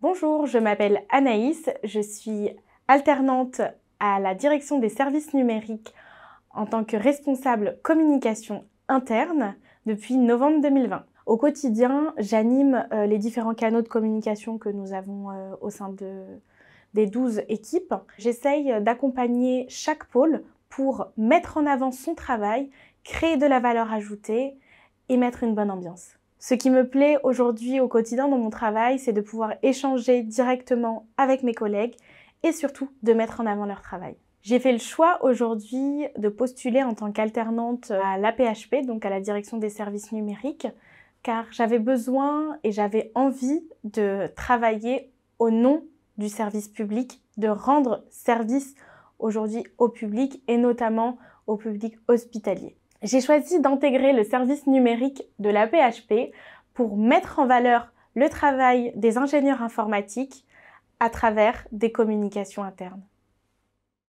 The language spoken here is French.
Bonjour, je m'appelle Anaïs, je suis alternante à la direction des services numériques en tant que responsable communication interne depuis novembre 2020. Au quotidien, j'anime euh, les différents canaux de communication que nous avons euh, au sein des 12 équipes. J'essaye d'accompagner chaque pôle pour mettre en avant son travail, créer de la valeur ajoutée et mettre une bonne ambiance. Ce qui me plaît aujourd'hui au quotidien dans mon travail, c'est de pouvoir échanger directement avec mes collègues et surtout de mettre en avant leur travail. J'ai fait le choix aujourd'hui de postuler en tant qu'alternante à l'APHP, donc à la direction des services numériques, car j'avais besoin et j'avais envie de travailler au nom du service public, de rendre service aujourd'hui au public et notamment au public hospitalier. J'ai choisi d'intégrer le service numérique de la PHP pour mettre en valeur le travail des ingénieurs informatiques à travers des communications internes.